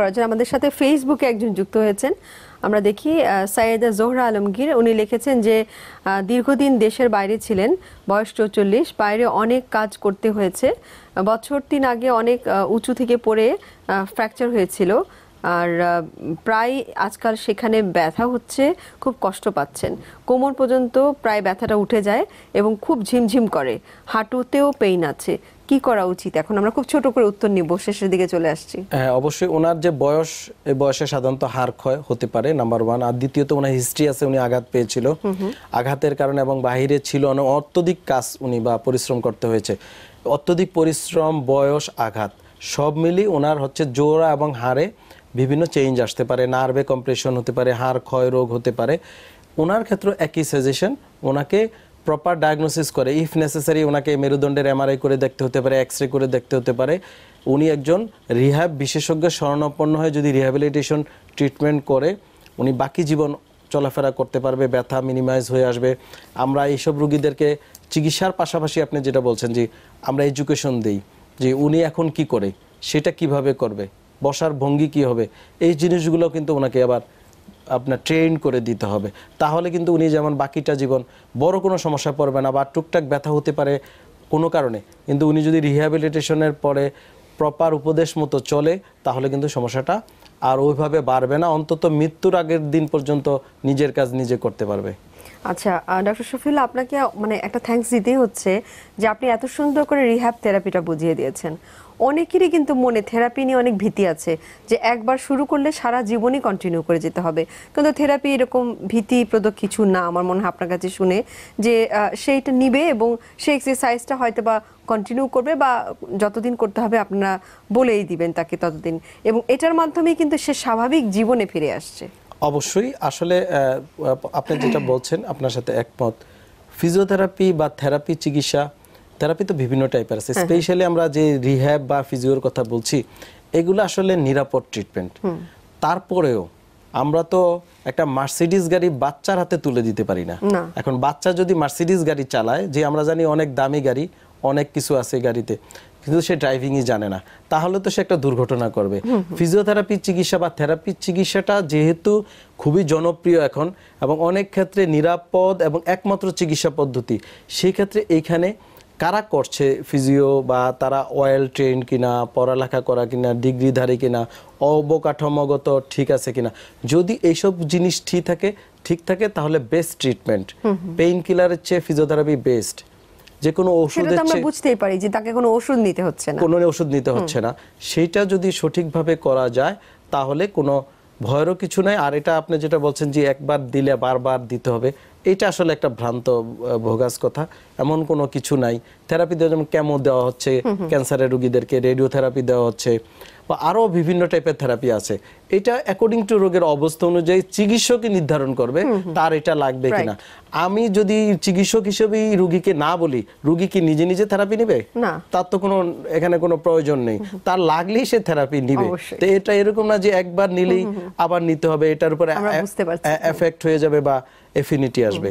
করার জন্য আমাদের সাথে ফেসবুকে একজন যুক্ত হয়েছেন আমরা দেখি সাইয়েদা জোহরা আলমগীর উনি লিখেছেন যে দীর্ঘদিন দেশের বাইরে ছিলেন বয়স চৌচল্লিশ বাইরে অনেক কাজ করতে হয়েছে বছর তিন আগে অনেক উঁচু থেকে পড়ে ফ্র্যাকচার হয়েছিল আর প্রায় আজকাল সেখানে ব্যথা হচ্ছে খুব কষ্ট পাচ্ছেন কোমর পর্যন্ত প্রায় ব্যথাটা উঠে যায় এবং খুব ঝিমঝিম করে হাঁটুতেও পেইন আছে কি করা উচিত এখন আমরা খুব ছোট করে উত্তর নিব শেষের দিকে চলে আসছি হ্যাঁ অবশ্যই ওনার যে বয়স এই বয়সে সাধারণত হাড় ক্ষয় হতে পারে নাম্বার ওয়ান আর দ্বিতীয়ত ওনার হিস্ট্রি আছে উনি আঘাত পেয়েছিল আঘাতের কারণে এবং বাহিরে ছিল অত্যধিক কাজ উনি বা পরিশ্রম করতে হয়েছে অত্যধিক পরিশ্রম বয়স আঘাত সব মিলিয়ে ওনার হচ্ছে জোড়া এবং হাড়ে বিভিন্ন চেঞ্জ আসতে পারে নার্ভে কম্প্রেশন হতে পারে হাড় ক্ষয় রোগ হতে পারে ওনার ক্ষেত্রে একই সাজেশন ওনাকে প্রপার ডায়াগনোসিস করে ইফ নেসেসারি ওনাকে মেরুদণ্ডের এমআরআই করে দেখতে হতে পারে এক্স রে করে দেখতে হতে পারে উনি একজন রিহ্যাব বিশেষজ্ঞ স্মরণাপন্ন হয়ে যদি রিহ্যাবিলিটেশন ট্রিটমেন্ট করে উনি বাকি জীবন চলাফেরা করতে পারবে ব্যথা মিনিমাইজ হয়ে আসবে আমরা এইসব রুগীদেরকে চিকিৎসার পাশাপাশি আপনি যেটা বলছেন যে আমরা এডুকেশন দিই যে উনি এখন কি করে সেটা কিভাবে করবে বসার ভঙ্গি কি হবে এই জিনিসগুলো কিন্তু ওনাকে আবার আপনার ট্রেন করে দিতে হবে তাহলে কিন্তু উনি যেমন বাকিটা জীবন বড় কোনো সমস্যা পড়বে না বা টুকটাক ব্যথা হতে পারে কোনো কারণে কিন্তু উনি যদি রিহ্যাবিলিটেশনের পরে প্রপার উপদেশ মতো চলে তাহলে কিন্তু সমস্যাটা আর ওইভাবে বাড়বে না অন্তত মৃত্যুর আগের দিন পর্যন্ত নিজের কাজ নিজে করতে পারবে আচ্ছা ডক্টর শফিউল আপনাকে মানে একটা থ্যাঙ্কস দিতেই হচ্ছে যে আপনি এত সুন্দর করে রিহ্যাব থেরাপিটা বুঝিয়ে দিয়েছেন অনেকেরই কিন্তু মনে থেরাপি নিয়ে অনেক ভীতি আছে যে একবার শুরু করলে সারা জীবনই কন্টিনিউ করে যেতে হবে কিন্তু থেরাপি এরকম ভীতিপ্রদ কিছু না আমার মনে হয় আপনার কাছে শুনে যে সেইটা নিবে এবং সেই এক্সারসাইজটা হয়তো বা কন্টিনিউ করবে বা যতদিন করতে হবে আপনারা বলেই দিবেন তাকে ততদিন এবং এটার মাধ্যমেই কিন্তু সে স্বাভাবিক জীবনে ফিরে আসছে অবশ্যই আসলে আপনি যেটা বলছেন আপনার সাথে একমত ফিজিওথেরাপি বা থেরাপি চিকিৎসা থেরাপি তো বিভিন্ন টাইপের আছে স্পেশালি হ্যাঁ, হ্যাঁ। আমরা যে রিহ্যাব বা ফিজিওর কথা বলছি এগুলো আসলে নিরাপদ ট্রিটমেন্ট তারপরেও আমরা তো একটা মার্সিডিস গাড়ি বাচ্চার হাতে তুলে দিতে পারি না এখন বাচ্চা যদি মার্সিডিস গাড়ি চালায় যে আমরা জানি অনেক দামি গাড়ি অনেক কিছু আছে গাড়িতে কিন্তু সে ড্রাইভিংই জানে না তাহলে তো সে একটা দুর্ঘটনা করবে ফিজিওথেরাপি চিকিৎসা বা থেরাপি চিকিৎসাটা যেহেতু খুবই জনপ্রিয় এখন এবং অনেক ক্ষেত্রে নিরাপদ এবং একমাত্র চিকিৎসা পদ্ধতি সেই ক্ষেত্রে এইখানে কারা করছে ফিজিও বা তারা অয়েল ট্রেন কিনা পড়ালেখা করা কিনা ডিগ্রিধারী কিনা অবকাঠামোগত ঠিক আছে কিনা যদি এইসব জিনিস ঠিক থাকে ঠিক থাকে তাহলে বেস্ট ট্রিটমেন্ট পেইন কিলারের চেয়ে ফিজিওথেরাপি বেস্ট যে কোনো ওষুধ আমরা বুঝতেই পারি যে তাকে কোনো ওষুধ নিতে হচ্ছে না কোনো ওষুধ নিতে হচ্ছে না সেটা যদি সঠিকভাবে করা যায় তাহলে কোনো ভয়েরও কিছু নাই আর এটা আপনি যেটা বলছেন যে একবার দিলে বারবার দিতে হবে এটা আসলে একটা ভ্রান্ত ভোগাস কথা এমন কোনো কিছু নাই থেরাপি দেওয়া যেমন কেমো দেওয়া হচ্ছে ক্যান্সারের রুগীদেরকে রেডিওথেরাপি দেওয়া হচ্ছে বা আরও বিভিন্ন টাইপের থেরাপি আছে এটা অ্যাকর্ডিং টু রোগের অবস্থা অনুযায়ী চিকিৎসকই নির্ধারণ করবে তার এটা লাগবে কিনা আমি যদি চিকিৎসক হিসেবেই রুগীকে না বলি রুগী কি নিজে নিজে থেরাপি নেবে তার তো কোনো এখানে কোনো প্রয়োজন নেই তার লাগলেই সে থেরাপি নিবে তো এটা এরকম না যে একবার নিলেই আবার নিতে হবে এটার উপরে এফেক্ট হয়ে যাবে বা এফিনিটি আসবে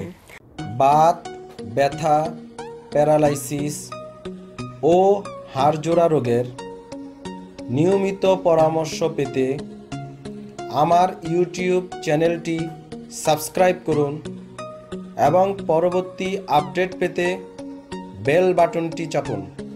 বাত ব্যথা প্যারালাইসিস ও হাড়জোড়া রোগের নিয়মিত পরামর্শ পেতে আমার ইউটিউব চ্যানেলটি সাবস্ক্রাইব করুন এবং পরবর্তী আপডেট পেতে বেল বাটনটি চাপুন